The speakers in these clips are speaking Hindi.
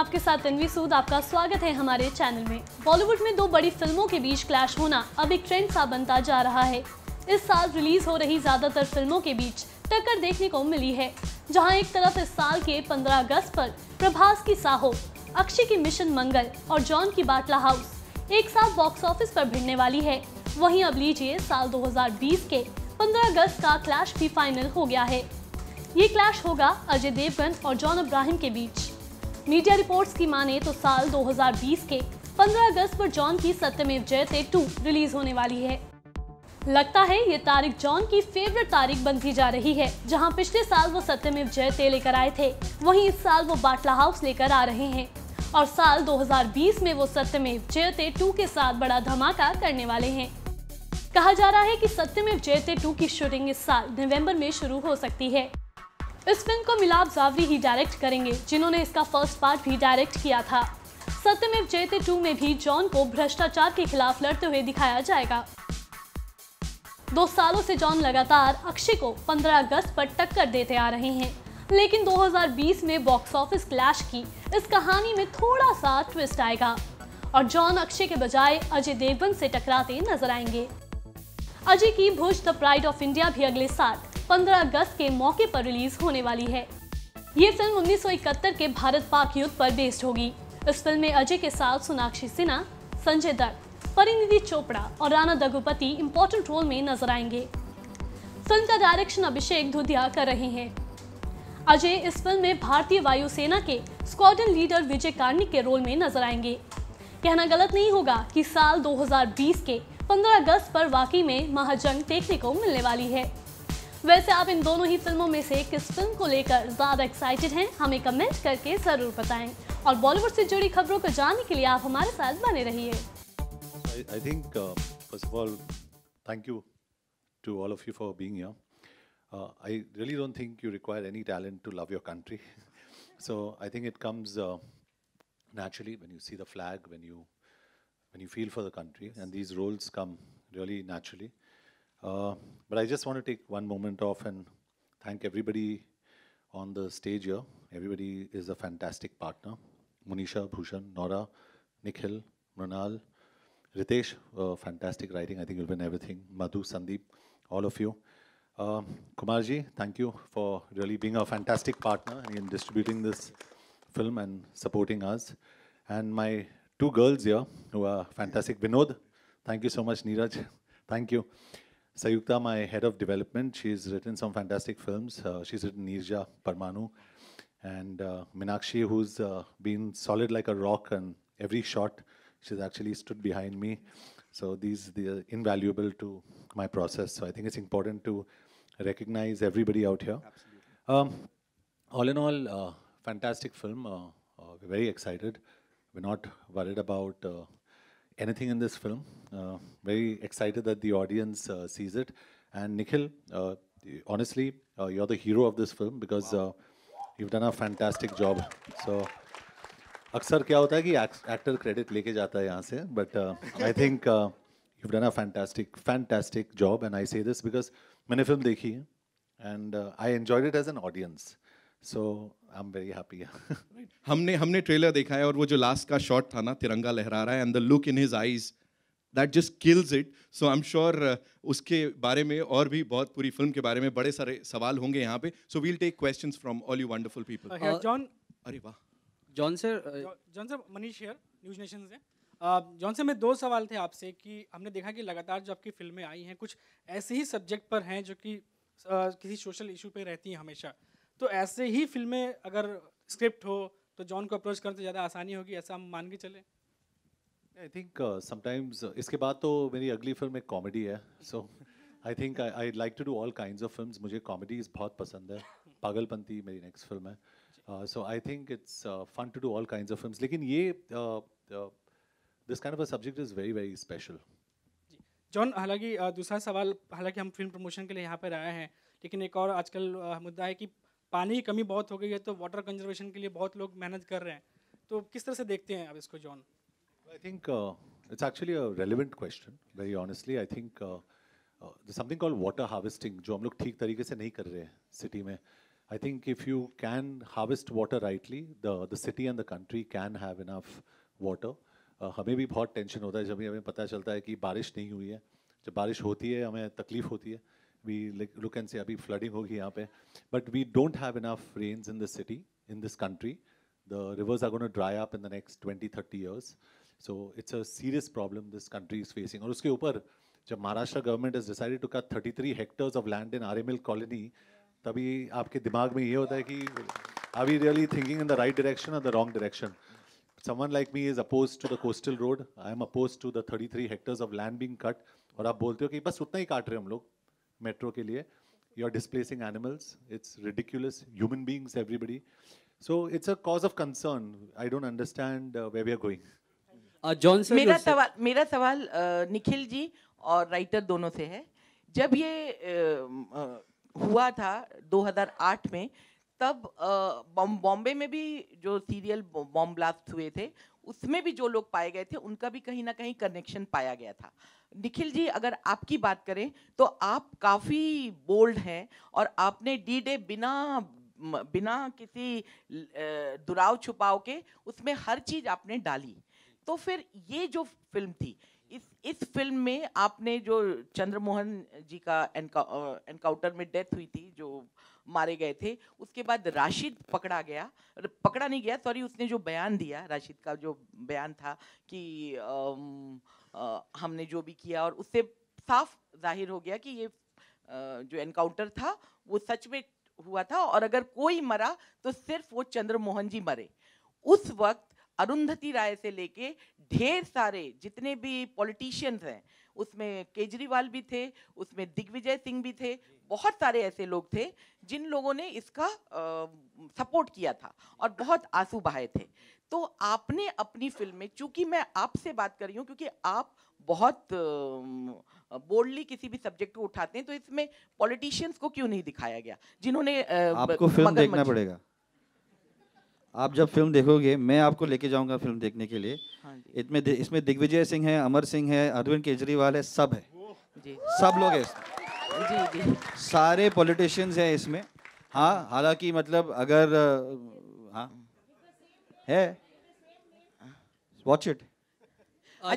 आपके साथ तनवी सूद आपका स्वागत है हमारे चैनल में बॉलीवुड में दो बड़ी फिल्मों के बीच क्लैश होना अब एक ट्रेंड सा बनता जा रहा है इस साल रिलीज हो रही ज्यादातर फिल्मों के बीच टक्कर देखने को मिली है जहां एक तरफ इस साल के 15 अगस्त पर प्रभास की साहो अक्षय की मिशन मंगल और जॉन की बाटला हाउस एक साथ बॉक्स ऑफिस पर भिड़ने वाली है वहीं अब लीजिए साल 2020 के 15 अगस्त का क्लैश भी फाइनल हो गया है ये क्लैश होगा अजय देवगन और जॉन अब्राहिम के बीच मीडिया रिपोर्ट्स की माने तो साल 2020 के 15 अगस्त पर जॉन की सत्यमेव जयते 2 रिलीज होने वाली है लगता है ये तारीख जॉन की फेवरेट तारीख बनती जा रही है जहां पिछले साल वो सत्यमेव जयते लेकर आए थे वहीं इस साल वो बाटला हाउस लेकर आ रहे हैं और साल 2020 में वो सत्यमेव जयते 2 के साथ बड़ा धमाका करने वाले हैं कहा जा रहा है कि सत्यमेव जयते 2 की शूटिंग इस साल नवंबर में शुरू हो सकती है इस फिल्म को मिलाप जावरी ही डायरेक्ट करेंगे जिन्होंने इसका फर्स्ट पार्ट भी डायरेक्ट किया था सत्यमेव जयते टू में भी जॉन को भ्रष्टाचार के खिलाफ लड़ते हुए दिखाया जाएगा दो सालों से जॉन लगातार अक्षय को 15 अगस्त पर टक्कर देते आ रहे हैं लेकिन 2020 में बॉक्स ऑफिस क्लैश की इस कहानी में थोड़ा सा ट्विस्ट आएगा और जॉन अक्षय के बजाय अजय देवगन से टकराते नजर आएंगे अजय की Bhuj the pride of India भी अगले साल 15 अगस्त के मौके पर रिलीज होने वाली है ये फिल्म 1971 के भारत पाक युद्ध पर बेस्ड होगी इस फिल्म में अजय के साथ सोनाक्षी सिन्हा संजय दत्त परिनिधि चोपड़ा और राना दगुपति इम्पोर्टेंट रोल में नजर आएंगे फिल्म का डायरेक्शन अभिषेक धुदिया कर रहे हैं अजय इस फिल्म में भारतीय वायुसेना के स्क्वाडन लीडर विजय कार्निक के रोल में नजर आएंगे कहना गलत नहीं होगा कि साल 2020 के 15 अगस्त पर वाकई में महाजंग देखने को मिलने वाली है वैसे आप इन दोनों ही फिल्मों में से किस फिल्म को लेकर ज़्यादा एक्साइटेड हैं हमें कमेंट करके ज़रूर बताएं और बॉलीवुड से जुड़ी खबरों को जानने के लिए आप हमारे साथ बने रहिए I think first of all thank you to all of you for being here Uh, I really don't think you require any talent to love your country. so I think it comes uh, naturally when you see the flag, when you when you feel for the country, yes. and these roles come really naturally. Uh, but I just want to take one moment off and thank everybody on the stage here. Everybody is a fantastic partner. Munisha, Bhushan, Nora, Nikhil, Mranal, Ritesh, uh, fantastic writing. I think you'll win everything. Madhu, Sandeep, all of you. Uh, Kumarji, thank you for really being a fantastic partner in distributing this film and supporting us. And my two girls here who are fantastic. Vinod, thank you so much, Neeraj. thank you. Sayukta, my head of development, she's written some fantastic films. Uh, she's written Nirja, Parmanu, and uh, Minakshi, who's uh, been solid like a rock, and every shot she's actually stood behind me. So these are invaluable to my process. So I think it's important to recognize everybody out here. Um, all in all, uh, fantastic film. Uh, uh, we're very excited. We're not worried about uh, anything in this film. Uh, very excited that the audience uh, sees it. And Nikhil, uh, honestly, uh, you're the hero of this film because wow. Uh, you've done a fantastic job. So. अक्सर क्या होता है कि एक्टर क्रेडिट लेके जाता है यहाँ से but I think you done a fantastic fantastic job and I say this because मैंने फिल्म देखी है and I enjoyed it as an audience so I am very happy हमने हमने ट्रेलर देखा है और वो जो लास्ट का शॉट था ना तिरंगा लहरा रहा है and the look in his eyes that just kills it so I am sure उसके बारे में और भी बहुत पूरी फिल्म के बारे में बड़े सारे सवाल होंगे यहाँ पे so we'll take question from all you wonderful people John अरे वाह John sir John sir Manish here News Nation से जॉन uh, सर मैं दो सवाल थे आपसे कि हमने देखा कि लगातार जो आपकी फिल्में आई हैं कुछ ऐसे ही सब्जेक्ट पर हैं जो कि uh, किसी सोशल इशू पे रहती हैं हमेशा तो ऐसे ही फिल्में अगर स्क्रिप्ट हो तो जॉन को अप्रोच करने तो ज़्यादा आसानी होगी ऐसा हम मान के चले आई थिंक समटाइम्स इसके बाद तो मेरी अगली फिल्म एक कॉमेडी है so I think I like to do all kind of film मुझे कॉमेडीज बहुत पसंद है पागलपंथी मेरी नेक्स्ट फिल्म है so I think it's fun to do all kind of film लेकिन ये this kind of a subject is very very special John हालांकि uh, दूसरा सवाल हालांकि हम फिल्म प्रमोशन के लिए यहाँ पर आए हैं लेकिन एक और आजकल uh, मुद्दा है कि पानी की कमी बहुत हो गई है तो वाटर कंजर्वेशन के लिए बहुत लोग मेहनत कर रहे हैं तो किस तरह से देखते हैं अब इसको John I think it's actually a relevant question very honestly I think something call water harvesting जो हम लोग ठीक तरीके से नहीं कर रहे हैं सिटी में I think if you can harvest water rightly the the city and the country can have enough water. Uh, हमें भी बहुत टेंशन होता है जब हमें पता चलता है कि बारिश नहीं हुई है जब बारिश होती है हमें तकलीफ होती है we like, look and say, abhi flooding hogi yahan pe. But we don't have enough rains in the city, in this country. The rivers are going to dry up in the next 20, 30 years. So it's a serious problem this country is facing. और उसके ऊपर जब Maharashtra government is decided to cut 33 hectares of land in RML colony तभी आपके दिमाग में ये होता है कि are we really thinking in the right direction और the wrong direction someone like me is oppose to the coastal road I am oppose to the 33 hectares of land being cut और आप बोलते हो कि बस उतना ही काट रहे हम लोग मेट्रो के लिए you are displacing animals it's ridiculous human beings everybody so it's a cause of concern I don't understand way we are going John मेरा सवाल मेरा सवाल uh, निखिल जी और राइटर दोनों से है जब ये uh, uh, हुआ था 2008 में तब बॉम्बे में भी जो सीरियल बॉम्ब ब्लास्ट हुए थे उसमें भी जो लोग पाए गए थे उनका भी कहीं ना कहीं कनेक्शन पाया गया था निखिल जी अगर आपकी बात करें तो आप काफ़ी बोल्ड हैं और आपने डी डे बिना बिना किसी दुराव छुपाव के उसमें हर चीज़ आपने डाली तो फिर ये जो फिल्म थी इस इस फिल्म में आपने जो चंद्रमोहन जी का एनकाउंटर में डेथ हुई थी जो मारे गए थे उसके बाद राशिद पकड़ा गया पकड़ा नहीं गया सॉरी उसने जो बयान दिया राशिद का जो बयान था कि आ, आ, हमने जो भी किया और उससे साफ जाहिर हो गया कि ये आ, जो एनकाउंटर था वो सच में हुआ था और अगर कोई मरा तो सिर्फ वो चंद्रमोहन जी मरे उस वक्त अरुंधति राय से लेके ढेर सारे जितने भी पॉलिटिशियंस हैं उसमें केजरीवाल भी थे उसमें दिग्विजय सिंह भी थे बहुत सारे ऐसे लोग थे जिन लोगों ने इसका आ, सपोर्ट किया था और बहुत आंसू बहाए थे तो आपने अपनी फिल्म में चूंकि मैं आपसे बात कर रही हूँ क्योंकि आप बहुत बोल्डली किसी भी सब्जेक्ट को उठाते हैं तो इसमें पॉलिटिशियंस को क्यों नहीं दिखाया गया जिन्होंने आपको फिल्म देखना पड़ेगा आप जब फिल्म देखोगे मैं आपको लेके जाऊंगा फिल्म देखने के लिए हाँ इसमें इसमें दिग्विजय सिंह है अमर सिंह है अरविंद केजरीवाल है सब है जी। सब लोग है जी, जी। सारे पॉलिटिशियंस हैं इसमें हाँ हालांकि मतलब अगर हाँ है watch it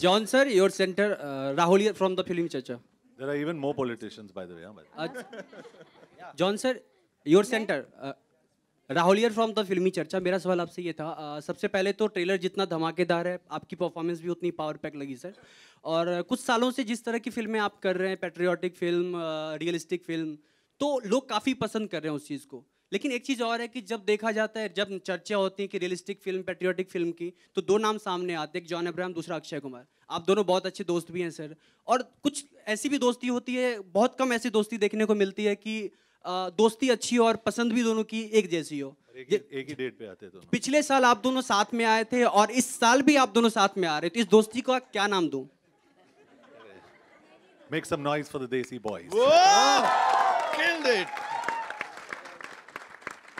John sir your centre Rahul from the film Charcha there are even more politicians by the way John sir your centre राहुलियर फ्रॉम द फिल्मी चर्चा मेरा सवाल आपसे ये था आ, सबसे पहले तो ट्रेलर जितना धमाकेदार है आपकी परफॉर्मेंस भी उतनी पावर पैक लगी सर और कुछ सालों से जिस तरह की फिल्में आप कर रहे हैं पेट्रियाटिक फिल्म रियलिस्टिक फिल्म तो लोग काफ़ी पसंद कर रहे हैं उस चीज़ को लेकिन एक चीज़ और है कि जब देखा जाता है जब चर्चा होती है कि रियलिस्टिक फिल्म पेट्रियाटिक फिल्म की तो दो नाम सामने आते हैं एक जॉन अब्राहम दूसरा अक्षय कुमार आप दोनों बहुत अच्छे दोस्त भी हैं सर और कुछ ऐसी भी दोस्ती होती है बहुत कम ऐसी दोस्ती देखने को मिलती है कि दोस्ती अच्छी और पसंद भी दोनों की एक जैसी हो एक, एक ही डेट पे आते दोनों पिछले साल आप दोनों साथ में आए थे और इस साल भी आप दोनों साथ में आ रहे थे इस दोस्ती का क्या नाम दूं Make some noise for the Desi boys. Whoa! Oh. Killed it.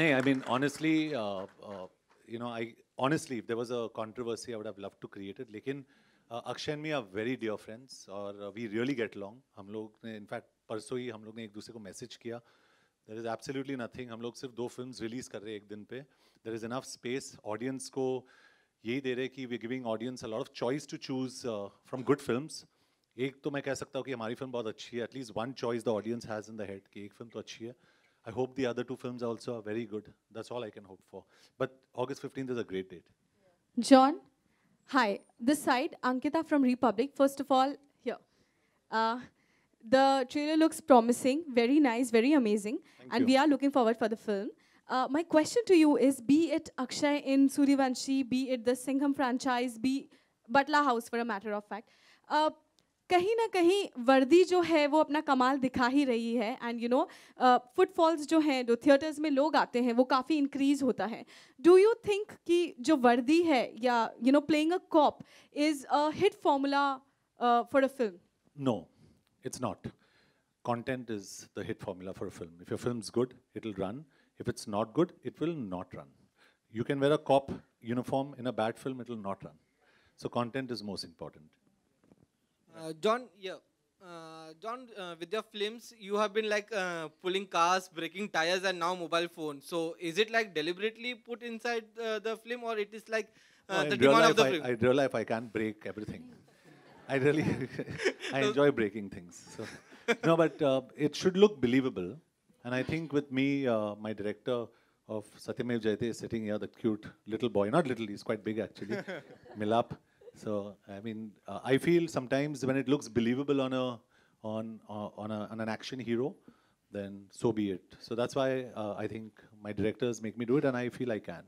No, I mean honestly, uh, uh, you know, I honestly, if there was a controversy, I would have loved to create it. लेकिन uh, Akshay and me are very dear friends, और uh, we really get along. हम लोग ने in fact परसों ही हम लोग ने एक दूसरे को मैसेज किया. देर इज़ एब्सोल्युटली नथिंग हम लोग सिर्फ दो फिल्म रिलीज़ कर रहे हैं एक दिन पे there is enough space audience को यही दे रहे कि we giving audience a lot of choice to choose from good film एक तो मैं कह सकता हूँ कि हमारी फिल्म बहुत अच्छी है at least one choice the audience has in the head कि एक फिल्म तो अच्छी है I hope the other two film also are very good that's all I can hope for but August fifteen is a great date John hi this side Ankita from Republic first of all here The trailer looks promising, very nice, very amazing, Thank and you. we are looking forward for the film. Uh, my question to you is, be it Akshay in Suryavanshi, be it the Singham franchise, be Butla House for a matter of fact, uh, कहीं ना कहीं वर्दी जो है वो अपना कमाल दिखा ही रही है एंड यू नो फुटफॉल्स जो हैं जो थिएटर्स में लोग आते हैं वो काफ़ी इंक्रीज होता है डू यू थिंक कि जो वर्दी है या you know playing a cop is a hit formula for a film no It's not. Content is the hit formula for a film. If your film's good, it'll run. If it's not good, it will not run. You can wear a cop uniform in a bad film, it'll not run. So content is most important. Uh, John, yeah. Uh, John, uh, with your films, you have been like uh, pulling cars, breaking tires, and now mobile phones. So is it like deliberately put inside uh, the film, or it is like uh, no, the demand of the I, film? I real life I can't break everything. I really, I enjoy breaking things. So. No, but uh, it should look believable. And I think with me, uh, my director of Satyamev Jayate is sitting here, the cute little boy. Not little, he's quite big actually. Milap. So, I mean, uh, I feel sometimes when it looks believable on a on uh, on, a, on an action hero, then so be it. So that's why uh, I think my directors make me do it, and I feel I can.